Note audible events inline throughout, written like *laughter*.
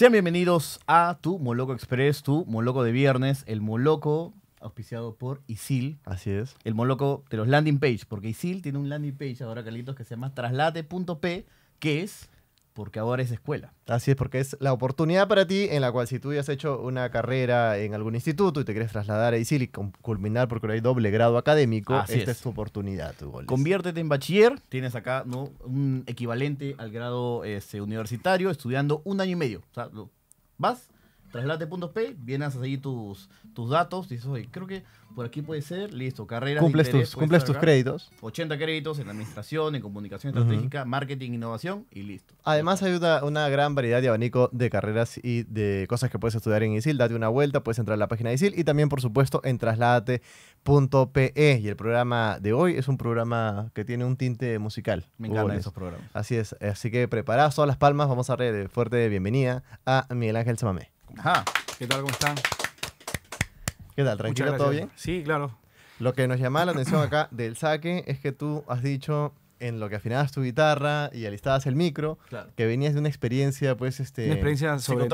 Sean bienvenidos a tu Moloco Express, tu Moloco de viernes, el Moloco auspiciado por Isil. Así es. El Moloco de los landing page, porque Isil tiene un landing page ahora, Carlitos, que se llama traslate.p, que es porque ahora es escuela. Así es, porque es la oportunidad para ti en la cual si tú ya has hecho una carrera en algún instituto y te quieres trasladar a ISIL y culminar porque hay doble grado académico, Así esta es. tu oportunidad. Tu Conviértete en bachiller, tienes acá ¿no? un equivalente al grado este, universitario estudiando un año y medio. O sea, vas, traslate.p, vienes a seguir tus, tus datos, dices, oye, creo que por aquí puede ser, listo, carrera. Cumples, tus, créditos. 80 créditos en administración, en comunicación estratégica, marketing, innovación y listo. Además hay una, gran variedad de abanico de carreras y de cosas que puedes estudiar en ISIL, date una vuelta, puedes entrar a la página de ISIL y también, por supuesto, en traslate.pe. Y el programa de hoy es un programa que tiene un tinte musical. Me encantan esos programas. Así es, así que preparados todas las palmas, vamos a darle fuerte bienvenida a Miguel Ángel Samamé. ¿Qué tal? ¿Cómo están? ¿Qué tal? ¿Tranquilo? ¿Todo bien? Sí, claro. Lo que nos llama la atención acá del saque es que tú has dicho en lo que afinabas tu guitarra y alistabas el micro, que venías de una experiencia, pues, este... Una experiencia sobre,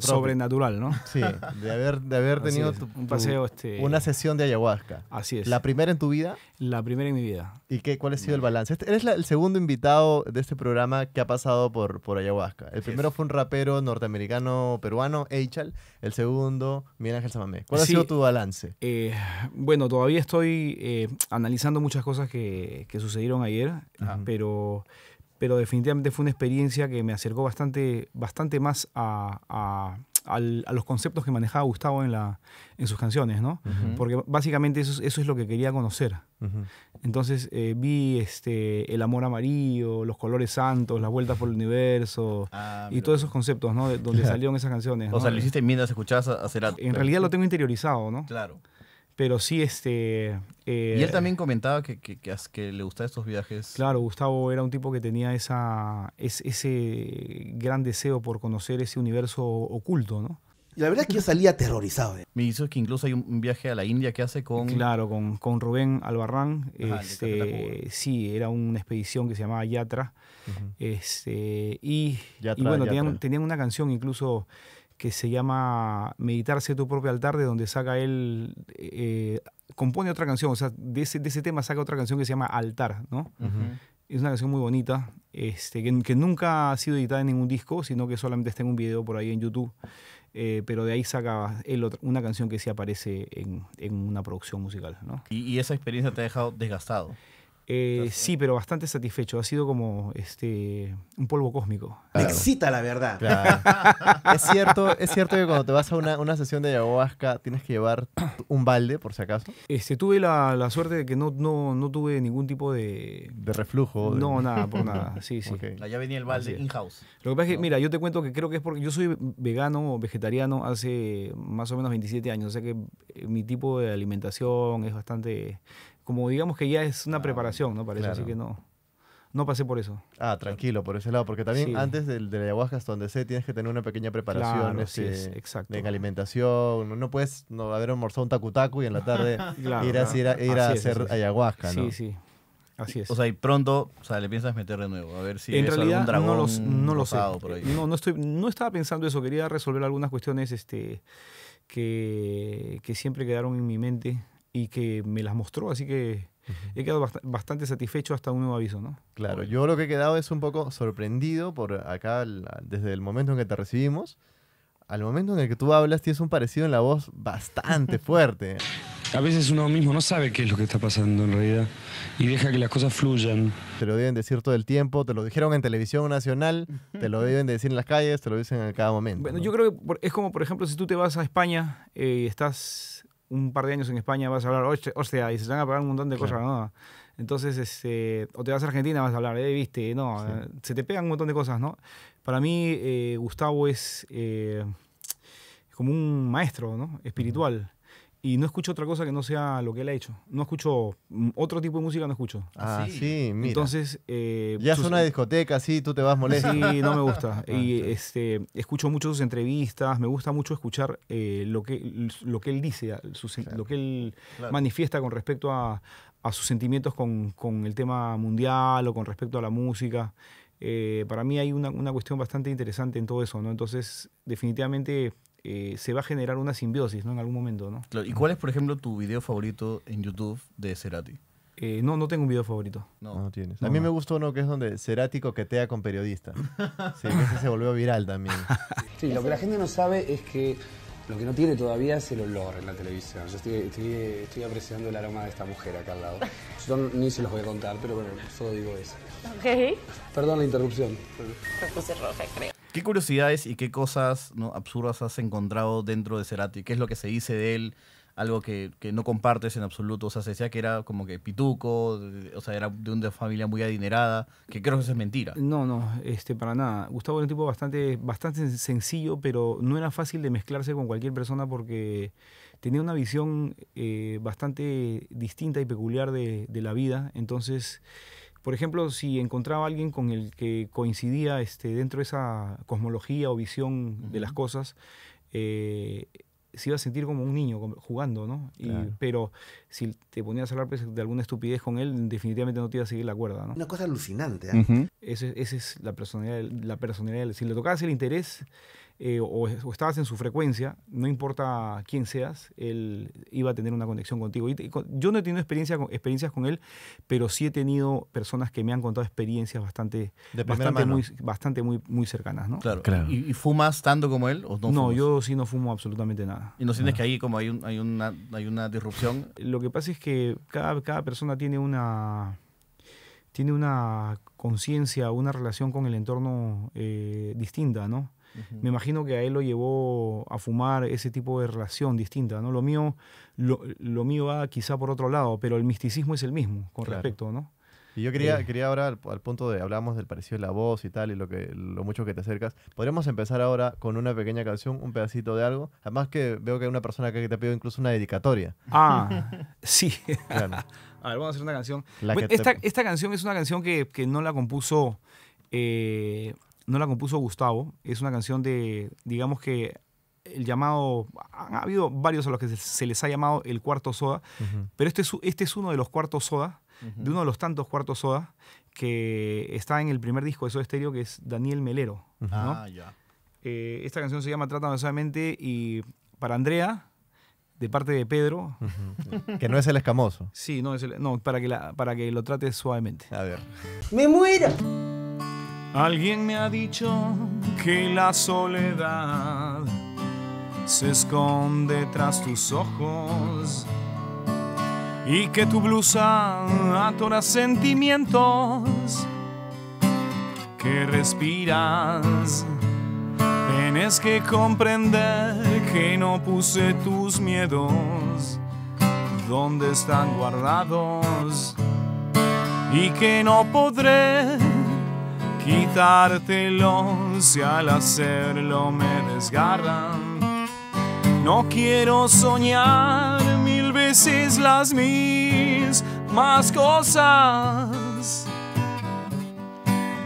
sobrenatural, ¿no? Sí, de haber, de haber tenido un paseo, este... una sesión de ayahuasca. Así es. ¿La primera en tu vida? La primera en mi vida. ¿Y qué, cuál ha sido el balance? Este, eres el segundo invitado de este programa que ha pasado por, por ayahuasca. El primero fue un rapero norteamericano peruano, Eichal. El segundo, Miguel Ángel Samamé. ¿Cuál ha sido tu balance? Eh, bueno, todavía estoy eh, analizando muchas cosas que, que sucedieron ayer Ah, pero, pero definitivamente fue una experiencia que me acercó bastante, bastante más a, los conceptos que manejaba Gustavo en, la, en sus canciones, ¿no? Porque básicamente eso, eso, es lo que quería conocer. Entonces eh, vi este, el amor amarillo, los colores santos, las vueltas por el universo ah, y todos esos conceptos, donde *laughs* salieron esas canciones. O sea, lo hiciste mientras escuchabas a En realidad lo tengo interiorizado, ¿no? Claro. Pero sí, este... Eh, y él también comentaba que, que, le gustaban estos viajes. Claro, Gustavo era un tipo que tenía esa, ese gran deseo por conocer ese universo oculto, ¿no? Y la verdad es que yo salía aterrorizado. Eh. Me hizo que incluso hay un viaje a la India que hace con... Claro, con, con Rubén Albarrán. Este, sí, era una expedición que se llamaba Yatra. este, y, bueno, tenían, una canción incluso que se llama Meditarse tu propio altar, de donde saca él, eh, compone otra canción, o sea, de ese, de ese, tema saca otra canción que se llama Altar, ¿no? Es una canción muy bonita, este, que, nunca ha sido editada en ningún disco, sino que solamente está en un video por ahí en YouTube. Eh, pero de ahí saca él una canción que sí aparece en, en una producción musical. ¿no? ¿Y, ¿Y, esa experiencia te ha dejado desgastado? Eh, sí, pero bastante satisfecho. Ha sido como este un polvo cósmico. Me excita la verdad. *laughs* es, cierto, es cierto que cuando te vas a una, sesión de ayahuasca tienes que llevar un balde, por si acaso. Este, tuve la, suerte de que no, no, tuve ningún tipo de. De reflujo. No, nada, por nada. Sí, sí. *laughs* venía el balde in-house. Lo que pasa es que, mira, yo te cuento que creo que es porque yo soy vegano o vegetariano hace más o menos 27 años. O sea que eh, mi tipo de alimentación es bastante como digamos que ya es una ah, preparación, ¿no? Para así que no. No pasé por eso. Ah, tranquilo, por ese lado, porque también antes del de ayahuasca hasta donde sé tienes que tener una pequeña preparación este, sí exacto. en alimentación. No, puedes no, haber almorzado un tacutacu y en la tarde *laughs* ir, a, hacer ayahuasca, ¿no? Sí, sí. Así es. O sea, y pronto, o sea, le piensas meter de nuevo, a ver si en realidad, algún dragón no, no lo sé. No, estoy, no estaba pensando eso, quería resolver algunas cuestiones este, que, que siempre quedaron en mi mente y que me las mostró, así que he quedado bastante satisfecho hasta un nuevo aviso, ¿no? Claro, yo lo que he quedado es un poco sorprendido por acá, desde el momento en que te recibimos, al momento en el que tú hablas tienes un parecido en la voz bastante *laughs* fuerte. ¿eh? A veces uno mismo no sabe qué es lo que está pasando en realidad y deja que las cosas fluyan. Te lo deben decir todo el tiempo, te lo dijeron en televisión nacional, te lo deben decir en las calles, te lo dicen en cada momento. Bueno, yo creo que es como, por ejemplo, si tú te vas a España y eh, estás un par de años en España vas a hablar, sea y se te van a pegar un montón de cosas ¿no? Entonces, este, o te vas a Argentina, vas a hablar, ¿eh? viste, no, se te pegan un montón de cosas, ¿no? Para mí, eh, Gustavo es eh, como un maestro, ¿no? Espiritual y no escucho otra cosa que no sea lo que él ha hecho. No escucho mm, otro tipo de música, no escucho. Ah, ah sí, mira. Entonces. Eh, ya es una discoteca, sí, tú te vas molesto. Sí, no me gusta. *laughs* Ah, y este, escucho mucho sus entrevistas, me gusta mucho escuchar eh, lo, que, lo que él dice, lo que él manifiesta con respecto a, sus sentimientos con, el tema mundial o con respecto a la música. Eh, para mí hay una, una cuestión bastante interesante en todo eso, ¿no? Entonces, definitivamente eh, se va a generar una simbiosis, ¿no? En algún momento, ¿Y cuál es, por ejemplo, tu video favorito en YouTube de Cerati? Eh, no, no tengo un video favorito. No, no tienes. a mí me gustó uno que es donde Cerati coquetea con periodistas. *laughs* sí, ese se volvió viral también. *laughs* sí, lo que la gente no sabe es que lo que no tiene todavía es el olor en la televisión. Yo estoy, apreciando el aroma de esta mujer acá al lado. Yo ni se los voy a contar, pero bueno, solo digo eso. Perdón la interrupción. puse roja, creo. ¿Qué curiosidades y qué cosas ¿no? absurdas has encontrado dentro de Cerati? ¿Qué es lo que se dice de él? Algo que, no compartes en absoluto. O sea, se decía que era como que pituco, o sea, era de una familia muy adinerada, que creo que eso es mentira. No, no, este, para nada. Gustavo era un tipo bastante, bastante sencillo, pero no era fácil de mezclarse con cualquier persona porque tenía una visión eh, bastante distinta y peculiar de la vida. Entonces por ejemplo, si encontraba a alguien con el que coincidía este, dentro de esa cosmología o visión de las cosas, eh, se iba a sentir como un niño jugando, ¿no? Pero si te ponías a hablar pues, de alguna estupidez con él, definitivamente no te iba a seguir la cuerda, ¿no? Una cosa alucinante. ¿ah? Esa es la personalidad, la personalidad. Si le tocabas el interés, eh, o, estabas en su frecuencia, no importa quién seas, él iba a tener una conexión contigo. yo no he tenido experiencia experiencias con él, pero sí he tenido personas que me han contado experiencias bastante, muy, bastante muy, cercanas. ¿no? Claro. ¿Y, fumas tanto como él? O no, no yo sí no fumo absolutamente nada. ¿Y no sientes que ahí como hay, un, hay, una, hay una disrupción? Lo que pasa es que cada, persona tiene una tiene una conciencia, una relación con el entorno eh, distinta, ¿no? Me imagino que a él lo llevó a fumar ese tipo de relación distinta, ¿no? Lo mío, lo, mío va quizá por otro lado, pero el misticismo es el mismo con respecto, ¿no? Y yo quería, eh. quería ahora, al, punto de, hablamos del parecido de la voz y tal, y lo, que, lo mucho que te acercas, podríamos empezar ahora con una pequeña canción, un pedacito de algo. Además que veo que hay una persona acá que te ha pedido incluso una dedicatoria. Ah, *laughs* sí. a ver, vamos a hacer una canción. esta, canción es una canción que, no la compuso... Eh, no la compuso Gustavo, es una canción de, digamos que el llamado, han habido varios a los que se les ha llamado el cuarto soda, pero este, este es, uno de los cuartos soda, de uno de los tantos cuartos soda que está en el primer disco de Soda Estéreo que es Daniel Melero. ah, ya eh, esta canción se llama Trátame suavemente y para Andrea, de parte de Pedro. que no es el escamoso. *laughs* Sí, no, es el, no para, que para que lo trate suavemente. A ver. ¡Me muero! Alguien me ha dicho que la soledad se esconde tras tus ojos y que tu blusa atora sentimientos que respiras. Tienes que comprender que no puse tus miedos donde están guardados y que no podré quitártelo si al hacerlo me desgarran. No quiero soñar mil veces las mismas cosas,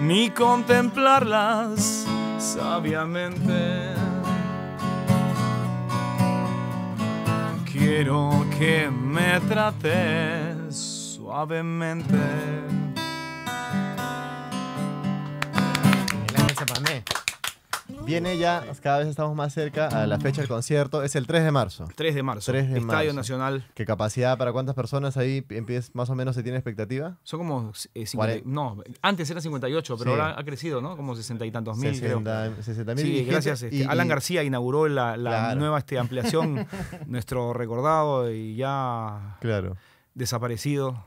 ni contemplarlas sabiamente. Quiero que me trates suavemente. Viene ya, cada vez estamos más cerca a la fecha del concierto. Es el 3 de marzo. 3 de marzo. Estadio Nacional. ¿Qué capacidad para cuántas personas ahí más o menos se tiene expectativa? Son como. 50, eh, no, antes eran 58, pero ahora ha crecido, ¿no? Como 60 y tantos mil. 60 mil. sí, gracias. Este, Alan García inauguró la, nueva este, ampliación, *laughs* nuestro recordado y ya. Claro. Desaparecido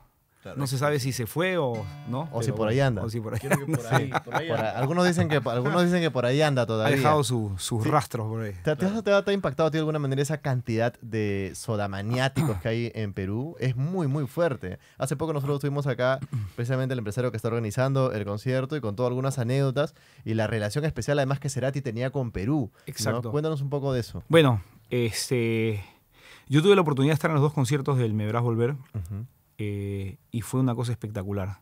no se sabe si se fue o no. O si por ahí anda. O si por ahí, Algunos, dicen que, por ahí anda todavía. Ha dejado sus rastros por ahí. ¿Te, ha impactado de alguna manera esa cantidad de sodamaniáticos que hay en Perú? Es muy, muy fuerte. Hace poco nosotros estuvimos acá, precisamente el empresario que está organizando el concierto y contó algunas anécdotas y la relación especial además que Cerati tenía con Perú. Exacto. Cuéntanos un poco de eso. Bueno, este... Yo tuve la oportunidad de estar en los dos conciertos del Me Verás Volver. Ajá. Eh, y fue una cosa espectacular,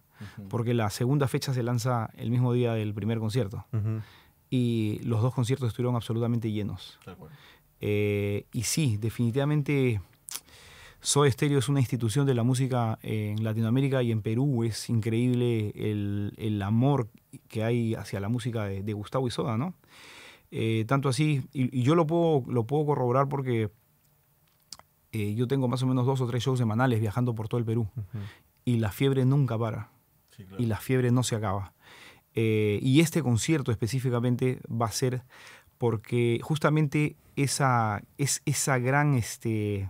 porque la segunda fecha se lanza el mismo día del primer concierto y los dos conciertos estuvieron absolutamente llenos. Eh, y sí, definitivamente Soy Stereo es una institución de la música en Latinoamérica y en Perú. Es increíble el, amor que hay hacia la música de, Gustavo y Soda, ¿no? Eh, tanto así, y, yo lo puedo, lo puedo corroborar porque eh, yo tengo más o menos dos o tres shows semanales viajando por todo el Perú. Y la fiebre nunca para. Y la fiebre no se acaba. Eh, y este concierto específicamente va a ser porque justamente esa, es, esa gran este,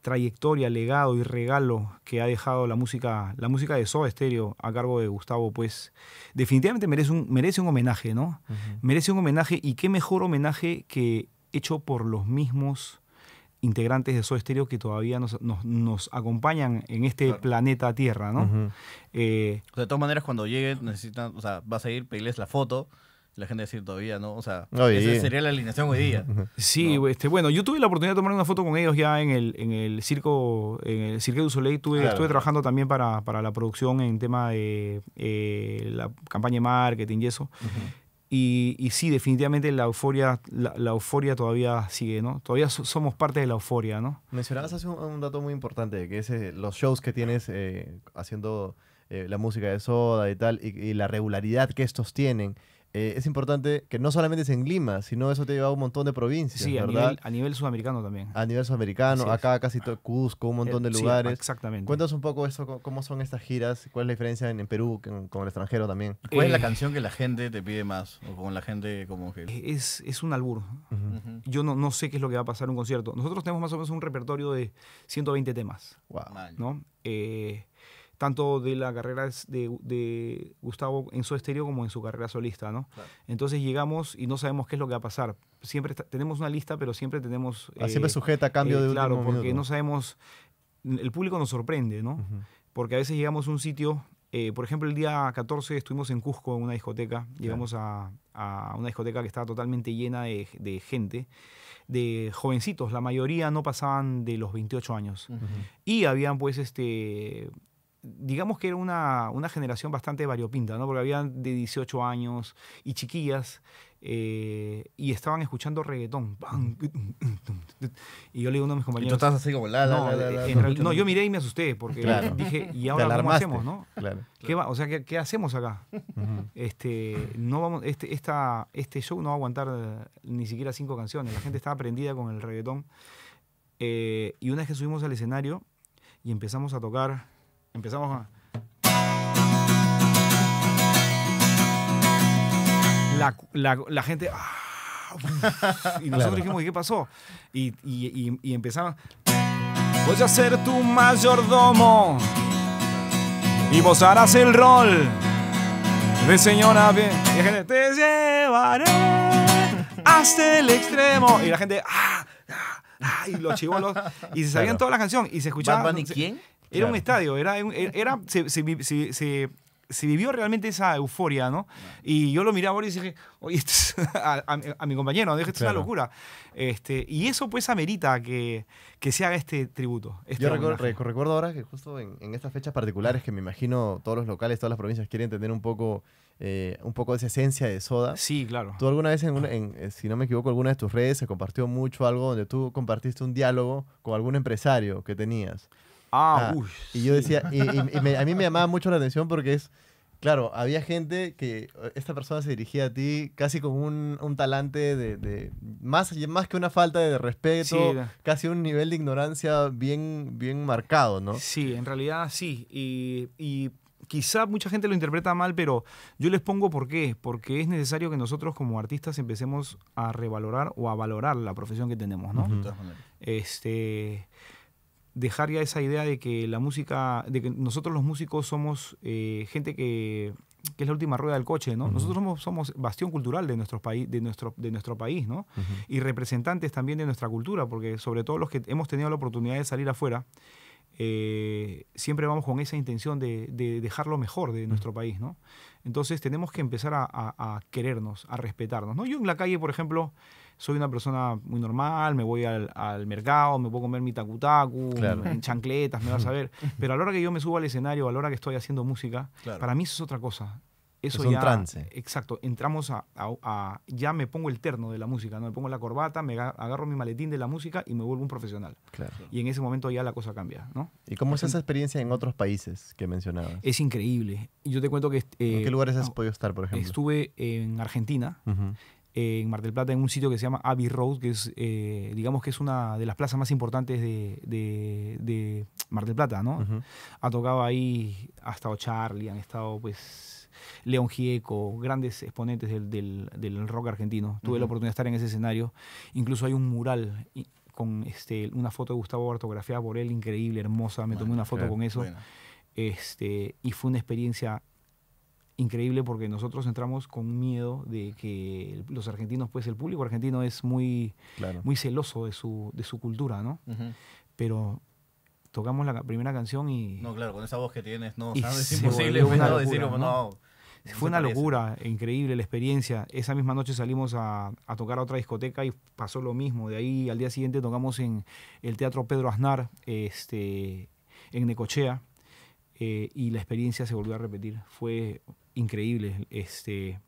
trayectoria, legado y regalo que ha dejado la música, la música de Soda Stereo a cargo de Gustavo, pues definitivamente merece un, merece un homenaje, ¿no? Merece un homenaje y qué mejor homenaje que hecho por los mismos integrantes de Soda Stereo que todavía nos, acompañan en este planeta Tierra, ¿no? Eh, de todas maneras, cuando llegue, necesitan, o sea, vas a ir, pedirles la foto la gente decir todavía, ¿no? O sea, esa sería la alineación hoy día. Sí, este, bueno, yo tuve la oportunidad de tomar una foto con ellos ya en el, en el circo, en el Cirque du Soleil, estuve trabajando también para, para, la producción en tema de eh, la campaña de marketing y eso. Y, y, sí, definitivamente la euforia, la, euforia todavía sigue, ¿no? Todavía somos parte de la euforia, ¿no? Mencionabas hace un, dato muy importante, que es eh, los shows que tienes eh, haciendo eh, la música de Soda y tal, y, la regularidad que estos tienen. Eh, es importante que no solamente es en Lima, sino eso te lleva a un montón de provincias. Sí, ¿verdad? A, nivel, a nivel sudamericano también. A nivel sudamericano, acá casi todo, Cusco, un montón eh, de lugares. exactamente. Cuéntanos un poco eso, cómo son estas giras, cuál es la diferencia en, Perú con, el extranjero también. ¿Cuál es la eh, canción que la gente te pide más? O con la gente como que... Es, es un albur. Yo no, no sé qué es lo que va a pasar en un concierto. Nosotros tenemos más o menos un repertorio de 120 temas. Wow. ¿no? tanto de la carrera de, Gustavo en su estéreo como en su carrera solista, ¿no? Entonces llegamos y no sabemos qué es lo que va a pasar. Siempre tenemos una lista, pero siempre tenemos... Ah, siempre eh, sujeta a cambio de eh, de Claro, porque no sabemos... El público nos sorprende, ¿no? Porque a veces llegamos a un sitio eh, por ejemplo, el día 14 estuvimos en Cusco en una discoteca. Llegamos a, una discoteca que estaba totalmente llena de, gente, de jovencitos. La mayoría no pasaban de los 28 años. Y habían, pues, este, digamos que era una, generación bastante variopinta, ¿no? Porque habían de 18 años y chiquillas eh, y estaban escuchando reggaetón. Y yo le digo a uno de mis compañeros. Y tú estás así como no, yo miré y me asusté porque dije, ¿y ahora cómo hacemos, no? Claro, ¿Qué O sea, ¿qué, hacemos acá? Este no vamos, este, este show no va a aguantar eh, ni siquiera cinco canciones. La gente estaba prendida con el reggaetón. Eh, y una vez que subimos al escenario y empezamos a tocar Empezamos a La, gente... Ah, y nosotros dijimos, ¿y qué pasó? Y, empezamos... Voy a ser tu mayordomo y vos harás el rol de señora Y la gente, te llevaré hasta el extremo. Y la gente, ah, ah, ah" y los Y se sabían toda la canción. Y se escuchaban quién? Era un estadio, era, e, era se, vivió realmente esa euforia, ¿no? Y yo lo miraba y dije, oye, *laughs* a, mi compañero, dije, esto es una locura. Este, y eso pues amerita que, que se haga este tributo. Este yo recuerdo, ahora que justo en, en, estas fechas particulares, que me imagino todos los locales, todas las provincias quieren tener un poco, eh, un poco de esa esencia de soda. Sí, claro. Tú alguna vez, eh, si no me equivoco, alguna de tus redes se compartió mucho algo donde tú compartiste un diálogo con algún empresario que tenías. Ah, y yo decía, y, a mí me llamaba mucho la atención porque es, claro, había gente que eh, esta persona se dirigía a ti casi con un, talante de, más, más que una falta de respeto, casi un nivel de ignorancia bien, bien marcado, ¿no? Sí, en realidad sí. Y, quizá mucha gente lo interpreta mal, pero yo les pongo por qué. Porque es necesario que nosotros como artistas empecemos a revalorar o a valorar la profesión que tenemos, ¿no? Este dejar ya esa idea de que la música, de que nosotros los músicos somos eh, gente que, es la última rueda del coche, ¿no? Nosotros somos, somos, bastión cultural de, de, nuestro, de nuestro país, ¿no? Y representantes también de nuestra cultura, porque sobre todo los que hemos tenido la oportunidad de salir afuera, eh, siempre vamos con esa intención de, dejar lo mejor de nuestro país, ¿no? Entonces tenemos que empezar a, a querernos, a respetarnos, ¿no? Yo en la calle, por ejemplo, soy una persona muy normal, me voy al, mercado, me puedo comer mi takutaku, en chancletas, me vas a ver. *laughs* Pero a la hora que yo me subo al escenario, a la hora que estoy haciendo música, para mí eso es otra cosa. Eso es un trance. Exacto, entramos a, Ya me pongo el terno de la música, ¿no? Me pongo la corbata, me agarro mi maletín de la música y me vuelvo un profesional. Claro. Y en ese momento ya la cosa cambia, ¿no? ¿Y cómo es esa experiencia en otros países que mencionabas? Es increíble. Yo te cuento que... ¿En qué eh, lugares has ah, podido estar, por ejemplo? Estuve en Argentina, en Mar del Plata, en un sitio que se llama Abbey Road, que es, eh, digamos que es una de las plazas más importantes de, de, Mar del Plata, ¿no? Ha tocado ahí, ha estado Charlie, han estado pues León Gieco, grandes exponentes del, del, rock argentino. Tuve la oportunidad de estar en ese escenario. Incluso hay un mural con este, una foto de Gustavo ortografiada por él, increíble, hermosa. Me tomé una foto eh, con eso. Este, y fue una experiencia increíble porque nosotros entramos con miedo de que los argentinos, pues el público argentino es muy, muy celoso de su, cultura, ¿no? Pero tocamos la primera canción y... No, claro, con esa voz que tienes, no, es imposible fue una locura, increíble la experiencia. Esa misma noche salimos a, tocar a otra discoteca y pasó lo mismo. De ahí al día siguiente tocamos en el Teatro Pedro Aznar, este, en Necochea, eh, y la experiencia se volvió a repetir. Fue Increíble. Este,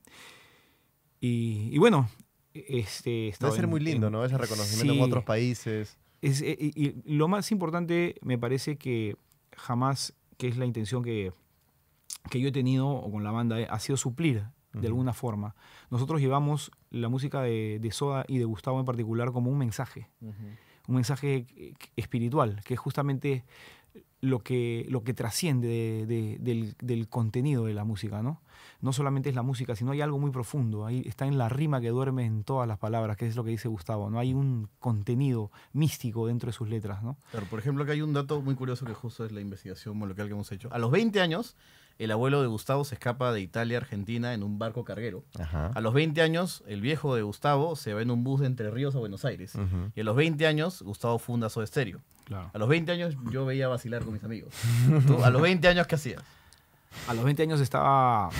y, bueno, este... Va a ser muy lindo, ¿no? Ese reconocimiento en otros países. Eh, y, lo más importante me parece que jamás, que es la intención que, yo he tenido o con la banda, eh, ha sido suplir de alguna forma. Nosotros llevamos la música de, Soda y de Gustavo en particular como un mensaje, un mensaje eh, espiritual, que es justamente lo que, lo que trasciende del, contenido de la música, ¿no? No solamente es la música, sino hay algo muy profundo. Ahí está en la rima que duerme en todas las palabras, que es lo que dice Gustavo, ¿no? Hay un contenido místico dentro de sus letras, ¿no? por ejemplo, que hay un dato muy curioso que justo es la investigación lo que hemos hecho. A los 20 años, el abuelo de Gustavo se escapa de Italia a Argentina en un barco carguero. A los 20 años, el viejo de Gustavo se va en un bus de Entre Ríos a Buenos Aires. Y a los 20 años, Gustavo funda su A los 20 años yo veía vacilar con mis amigos. a los 20 años, ¿qué hacías? A los 20 años estaba,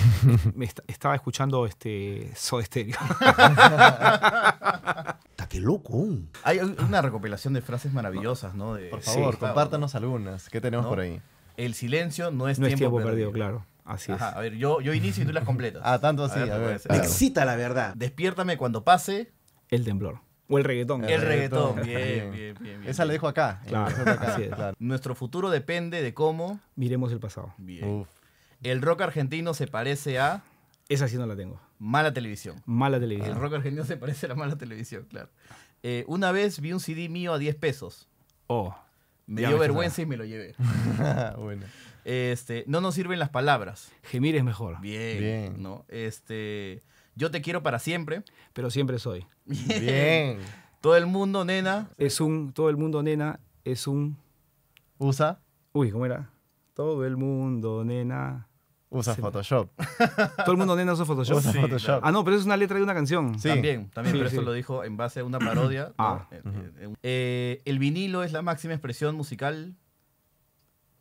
estaba escuchando este Soda *laughs* Está loco. Hay una recopilación de frases maravillosas, ¿no? Por favor, compártanos algunas. ¿Qué tenemos por ahí? El silencio no es, no tiempo, es perdido. claro. Así es. A ver, yo, yo inicio y tú las completas. *laughs* ah, tanto así. excita la verdad. Despiértame cuando pase. El temblor. O el reggaetón. El, reggaetón. Bien, bien, bien, Esa la dejo acá. Claro. Así Nuestro futuro depende de cómo. Miremos el pasado. Bien. El rock argentino se parece a. Esa sí no la tengo. Mala televisión. Mala televisión. El rock argentino se parece a la mala televisión, claro. Eh, una vez vi un CD mío a 10 pesos. Oh, me dio vergüenza y me lo llevé. *laughs* bueno. Este, no nos sirven las palabras. Gemir es mejor. Bien. ¿no? Este, yo te quiero para siempre. Pero siempre soy. Bien. Bien. Todo el mundo, nena. Es un. Todo el mundo, nena, es un. Usa. Uy, ¿cómo era? Todo el mundo, nena. Usa Photoshop. *laughs* Todo el mundo nena usa Photoshop. Ah, no, pero es una letra de una canción. También, también, pero eso lo dijo en base a una parodia. Ah. Eh, eh, eh, el vinilo es la máxima expresión musical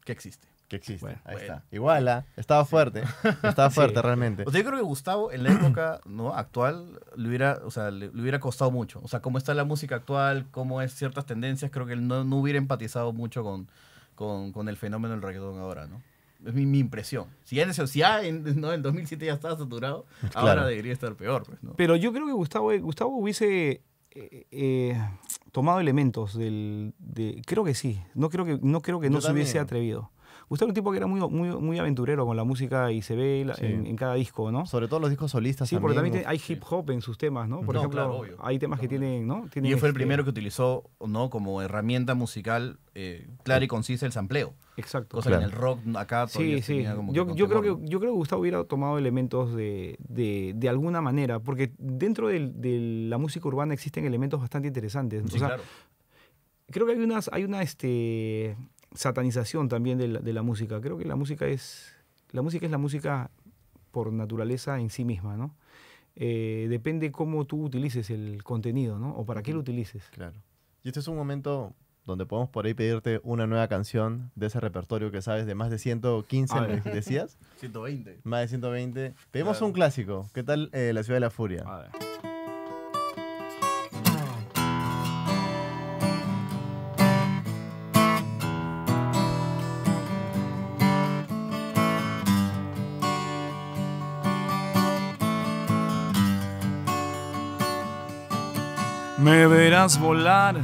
que existe. Que existe. Ahí está. Iguala, ah, estaba fuerte. Estaba *laughs* fuerte realmente. O sea, yo creo que Gustavo en la época ¿no? actual le hubiera, o sea, le, hubiera costado mucho. O sea, cómo está la música actual, cómo es ciertas tendencias, creo que él no, hubiera empatizado mucho con, con, con el fenómeno del reggaetón ahora, ¿no? Es mi, mi impresión. Si, en, si ya en, el 2007 ya estaba saturado, *laughs* ahora debería estar peor. Pues, Pero yo creo que Gustavo, eh, Gustavo hubiese eh, eh, tomado elementos del... creo que sí. No creo que no, creo que no se hubiese atrevido. Gustavo era un tipo que era muy, muy, aventurero con la música y se ve en, cada disco, ¿no? Sobre todo los discos solistas. Sí, también. porque también hay hip hop en sus temas, ¿no? Por ejemplo, hay temas que tienen, ¿no? y fue el este primero que utilizó, ¿no? Como herramienta musical eh, clara y concisa el sampleo. Exacto. O sea, en el rock acá todo sí, Tenía como yo, yo creo que yo creo que Gustavo hubiera tomado elementos de, alguna manera, porque dentro de, la música urbana existen elementos bastante interesantes. claro. Creo que hay unas hay una este satanización también de la, música. Creo que la música es la música es la música por naturaleza en sí misma, ¿no? Eh, depende cómo tú utilices el contenido, ¿no? O para qué lo utilices. Claro. Y este es un momento donde podemos por ahí pedirte una nueva canción de ese repertorio que sabes de más de 115, ah, me decías. 120. *laughs* Más de 120. Pedimos un clásico. ¿Qué tal eh, La Ciudad de la Furia? Me verás volar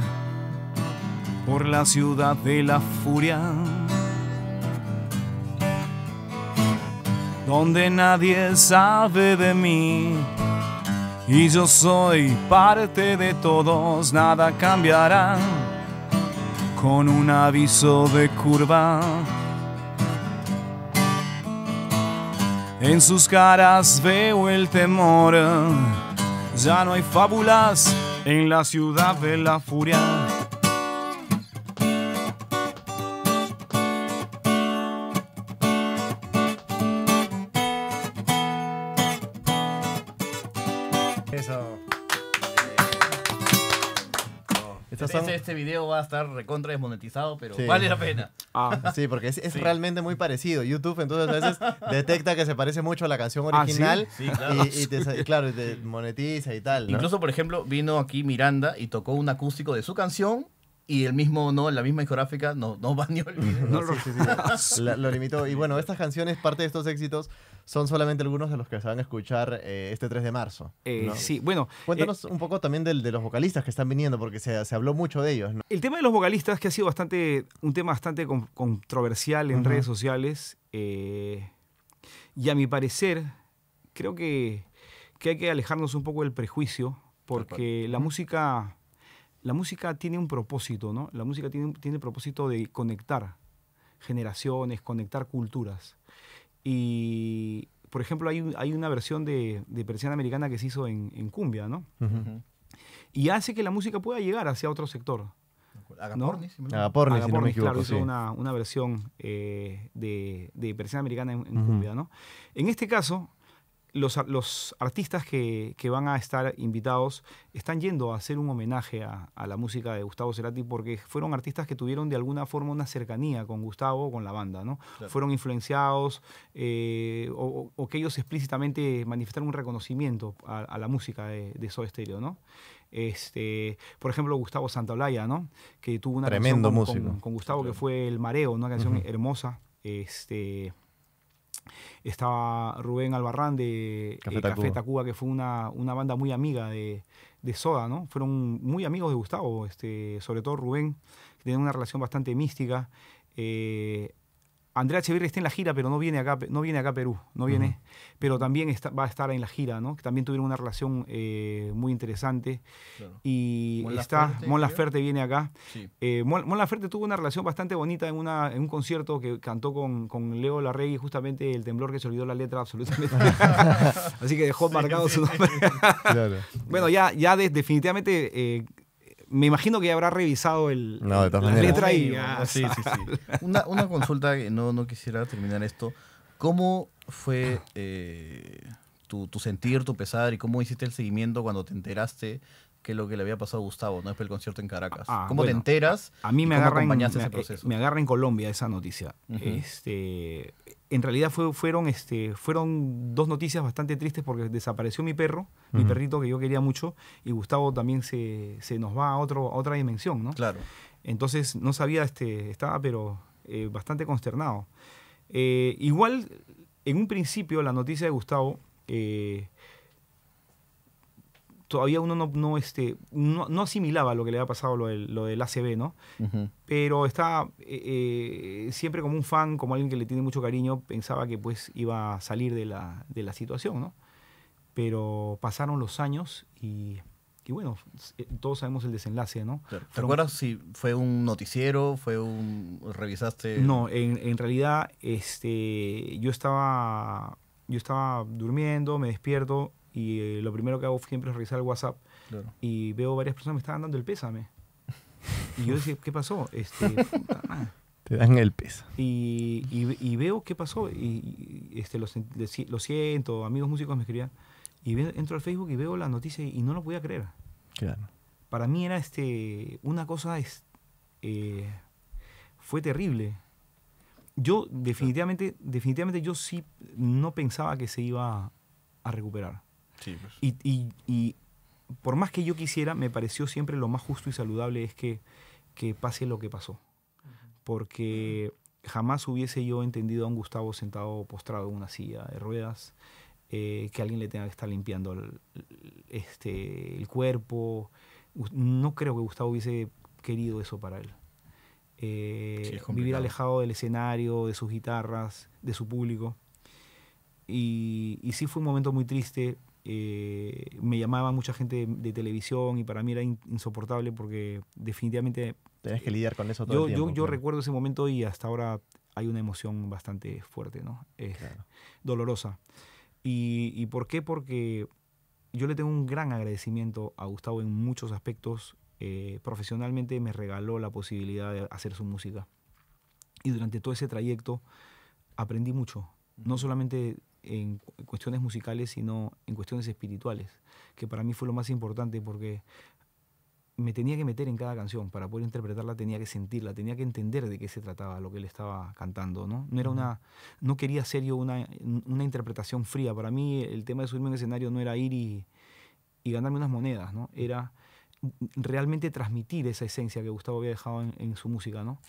por la ciudad de la furia, donde nadie sabe de mí. Y yo soy parte de todos, nada cambiará con un aviso de curva. En sus caras veo el temor, ya no hay fábulas en la ciudad de la furia. este video va a estar recontra desmonetizado, pero vale la pena. Ah, sí, porque es, realmente muy parecido. YouTube entonces a veces *laughs* detecta que se parece mucho a la canción ah, original. claro. Y, te, claro, monetiza y tal. Incluso, por ejemplo, vino aquí Miranda y tocó un acústico de su canción y el mismo no la misma discográfica no no ni lo limitó y bueno estas canciones parte de estos éxitos son solamente algunos de los que se van a escuchar eh, este 3 de marzo eh, sí bueno cuéntanos eh, un poco también del, de los vocalistas que están viniendo porque se, se habló mucho de ellos el tema de los vocalistas que ha sido bastante un tema bastante controversial en redes sociales y a mi parecer creo que, que hay que alejarnos un poco del prejuicio porque la música la música tiene un propósito, ¿no? La música tiene, tiene el propósito de conectar generaciones, conectar culturas. Y, por ejemplo, hay, una versión de, de, Persiana Americana que se hizo en, cumbia, ¿no? Y hace que la música pueda llegar hacia otro sector. Agapornis, ¿no? claro, una, una, versión eh, de, de Persiana Americana en, cumbia, ¿no? En este caso, los, artistas que, van a estar invitados están yendo a hacer un homenaje a, la música de Gustavo Cerati porque fueron artistas que tuvieron de alguna forma una cercanía con Gustavo, con la banda, ¿no? Fueron influenciados eh, o, que ellos explícitamente manifestaron un reconocimiento a, la música de, de Soda Stereo, ¿no? Este, por ejemplo, Gustavo Santaolalla, ¿no? Que tuvo una Tremendo canción con, Gustavo que fue El Mareo, una canción hermosa. Este, estaba Rubén Albarrán de eh, Café, Tacuba. que fue una, una banda muy amiga de, Soda, ¿no? Fueron muy amigos de Gustavo, este, sobre todo Rubén, que tenía una relación bastante mística. Eh, Andrea Echeverri está en la gira, pero no viene acá, no viene acá a Perú, no viene, pero también va a estar en la gira, ¿no? Que también tuvieron una relación eh, muy interesante. Y está, Laferte, Mon Laferte viene acá. Eh, Mon, Laferte tuvo una relación bastante bonita en, un concierto que cantó con, con Leo Larrey, justamente el temblor que se olvidó la letra absolutamente. *laughs* Así que dejó marcado su nombre. Bueno, ya, ya definitivamente eh, me imagino que habrá revisado el, no, de letra y... sí, sí, sí. una, consulta que no, no quisiera terminar esto. ¿Cómo fue eh, tu, tu, sentir, tu pesar y cómo hiciste el seguimiento cuando te enteraste que lo que le había pasado a Gustavo, ¿no? Después el concierto en Caracas. Ah, ¿Cómo te enteras? A mí eh, me agarra, en, en Colombia esa noticia. este, en realidad fueron, este, fueron dos noticias bastante tristes porque desapareció mi perro, mi perrito que yo quería mucho, y Gustavo también se, nos va a, otro, otra dimensión, ¿no? Claro. Entonces no sabía, este, estaba pero eh, bastante consternado. Eh, igual, en un principio, la noticia de Gustavo todavía uno no, este, no, no, asimilaba lo que le había pasado lo del, lo del ACB, ¿no? Pero estaba eh, eh, siempre como un fan, como alguien que le tiene mucho cariño, pensaba que pues iba a salir de la, situación, ¿no? Pero pasaron los años y, bueno, eh, todos sabemos el desenlace, ¿no? ¿Te acuerdas si fue un noticiero, fue un... revisaste? No, en, en realidad este, yo estaba... Yo estaba durmiendo, me despierto y eh, lo primero que hago siempre es revisar el WhatsApp. Y veo varias personas me estaban dando el pésame. y yo decía, ¿qué pasó? Este, *laughs* Te dan el pésame. Y, veo qué pasó. Y, este, lo, siento, amigos músicos me escribían. Y entro al Facebook y veo la noticia y, no lo podía creer. Claro. Para mí era este, una cosa, es, eh, fue terrible. Yo definitivamente, definitivamente yo sí no pensaba que se iba a recuperar. Pues. y, por más que yo quisiera, me pareció siempre lo más justo y saludable es que, pase lo que pasó. Porque jamás hubiese yo entendido a un Gustavo sentado postrado en una silla de ruedas, eh, que alguien le tenga que estar limpiando el, este, el cuerpo. No creo que Gustavo hubiese querido eso para él. Eh, vivir alejado del escenario, de sus guitarras, de su público. Y, y sí fue un momento muy triste, eh, me llamaba mucha gente de, televisión y para mí era insoportable porque definitivamente... Tenés que lidiar con eso todo yo, el tiempo. Yo, recuerdo ese momento y hasta ahora hay una emoción bastante fuerte, ¿no? Es dolorosa. Y, y, por qué? Porque yo le tengo un gran agradecimiento a Gustavo en muchos aspectos. Eh, profesionalmente me regaló la posibilidad de hacer su música. Y durante todo ese trayecto aprendí mucho. No solamente en cuestiones musicales, sino en cuestiones espirituales, que para mí fue lo más importante porque me tenía que meter en cada canción para poder interpretarla, tenía que sentirla, tenía que entender de qué se trataba lo que él estaba cantando, ¿no? No era una no quería ser yo una, una interpretación fría, para mí el tema de subirme al escenario no era ir y, y ganarme unas monedas, ¿no? Era realmente transmitir esa esencia que Gustavo había dejado en, su música, ¿no?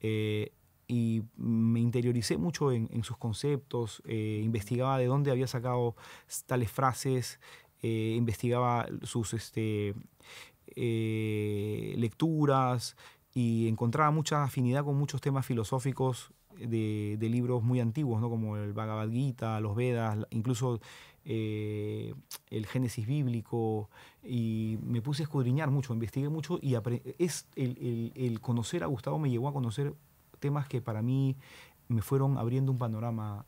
Eh, y me interioricé mucho en, sus conceptos, eh, investigaba de dónde había sacado tales frases, eh, investigaba sus este, eh, lecturas y encontraba mucha afinidad con muchos temas filosóficos de, libros muy antiguos, como el Bhagavad Gita, los Vedas, incluso el Génesis bíblico, y me puse a escudriñar mucho, investigué mucho, y es el, el conocer a Gustavo me llevó a conocer temas que para mí me fueron abriendo un panorama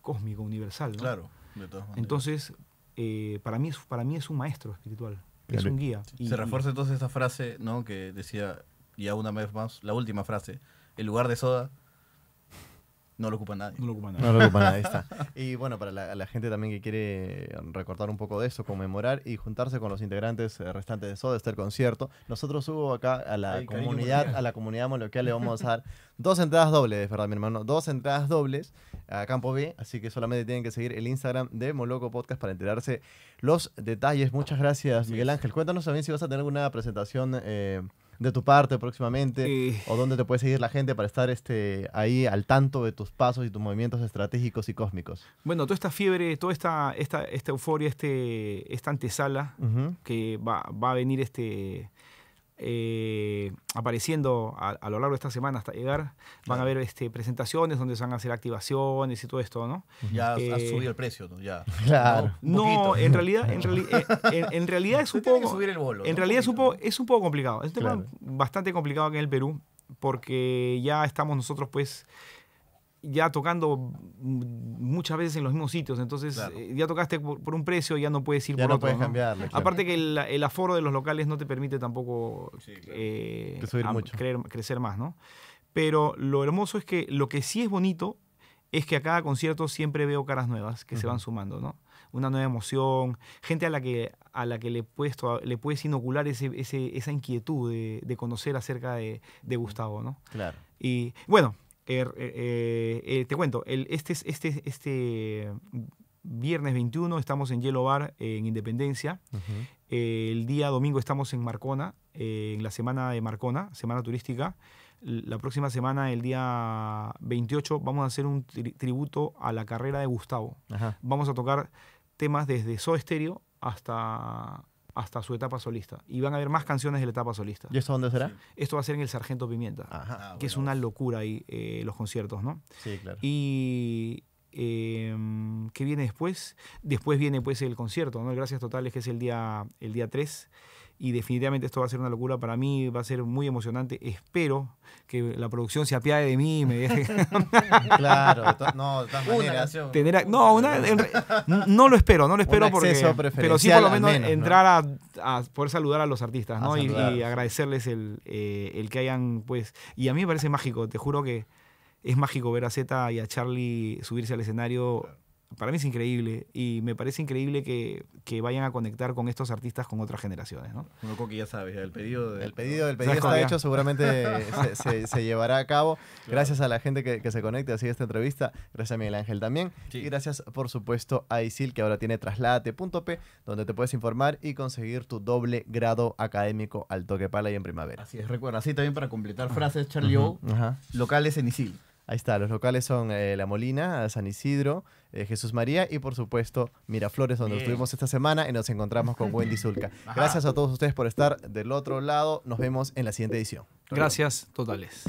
cósmico, universal. ¿no? Claro, de todas maneras. Entonces, eh, para, mí es, para mí es un maestro espiritual, es un guía. Y, Se refuerza entonces esa frase ¿no? que decía, ya una vez más, la última frase, el lugar de Soda no lo ocupa nadie. No lo ocupa nadie. No lo ocupa nadie, está. *laughs* Y bueno, para la, gente también que quiere eh, recortar un poco de eso, conmemorar y juntarse con los integrantes eh, restantes de Soda, está el concierto. Nosotros hubo acá a la comunidad, a la comunidad moloquial le vamos a dar dos entradas dobles, ¿verdad, mi hermano? Dos entradas dobles a Campo B, así que solamente tienen que seguir el Instagram de Moloco Podcast para enterarse los detalles. Muchas gracias, Miguel Ángel. Cuéntanos también si vas a tener alguna presentación... Eh, de tu parte próximamente o dónde te puede seguir la gente para estar este, ahí al tanto de tus pasos y tus movimientos estratégicos y cósmicos. Bueno, toda esta fiebre, toda esta, esta, esta euforia, este, esta antesala que va, va, a venir este, eh, apareciendo a, lo largo de esta semana hasta llegar. Van a haber este, presentaciones donde se van a hacer activaciones y todo esto, ¿no? Ya ha eh, subido el precio, ¿no? *laughs* No, en realidad, eh, *laughs* en, realidad es un poco. en realidad es un, poco, complicado. Es un tema bastante complicado aquí en el Perú porque ya estamos nosotros, pues ya tocando muchas veces en los mismos sitios, entonces eh, ya tocaste por, un precio, ya no puedes ir por otro. Aparte que el, aforo de los locales no te permite tampoco eh, crecer más, ¿no? Pero lo hermoso es que lo que sí es bonito es que a cada concierto siempre veo caras nuevas que se van sumando, ¿no? Una nueva emoción, gente a la que, a la que le, puedes, le puedes inocular esa inquietud de, conocer acerca de, de Gustavo, ¿no? Claro. Y bueno, Er, eh, eh, eh, te cuento, este, este, este viernes 21 estamos en Yellow Bar en Independencia. el día domingo estamos en Marcona, en la semana de Marcona, semana turística. La próxima semana, el día 28, vamos a hacer un tributo a la carrera de Gustavo. Vamos a tocar temas desde So hasta hasta su etapa solista. Y van a haber más canciones de la etapa solista. ¿Y esto dónde será? Esto va a ser en el Sargento Pimienta, ah, que es una locura ahí eh, los conciertos, ¿no? Sí, claro. Y em, ¿qué viene después? Después viene pues el concierto, ¿no? Gracias Totales, que es el día, el día 3 y definitivamente esto va a ser una locura para mí, va a ser muy emocionante. Espero que la producción se apiade de mí me *laughs* claro, no, de no, una, no lo espero, no lo espero porque. Pero sí, por lo menos, entrar a, poder saludar a los artistas ¿no? y, agradecerles eh, el, que hayan, pues. Y a mí me parece mágico, te juro que es mágico ver a Z y a Charlie subirse al escenario para mí es increíble y me parece increíble que, que vayan a conectar con estos artistas con otras generaciones. ¿no? Loco que ya sabes, el pedido, de, pedido, el pedido está hecho, seguramente se, llevará a cabo. Gracias a la gente que, que se conecte así esta entrevista, gracias a Miguel Ángel también y gracias por supuesto a Isil que ahora tiene trasladate.p, donde te puedes informar y conseguir tu doble grado académico al toque pala y en primavera. Así es, recuerda, así también para completar frases, Charlie O, locales en Isil. Ahí está, los locales son eh, La Molina, San Isidro, eh, Jesús María y por supuesto Miraflores, donde estuvimos esta semana y nos encontramos con Wendy Zulca. *laughs* Gracias a todos ustedes por estar del otro lado. Nos vemos en la siguiente edición. Gracias, totales.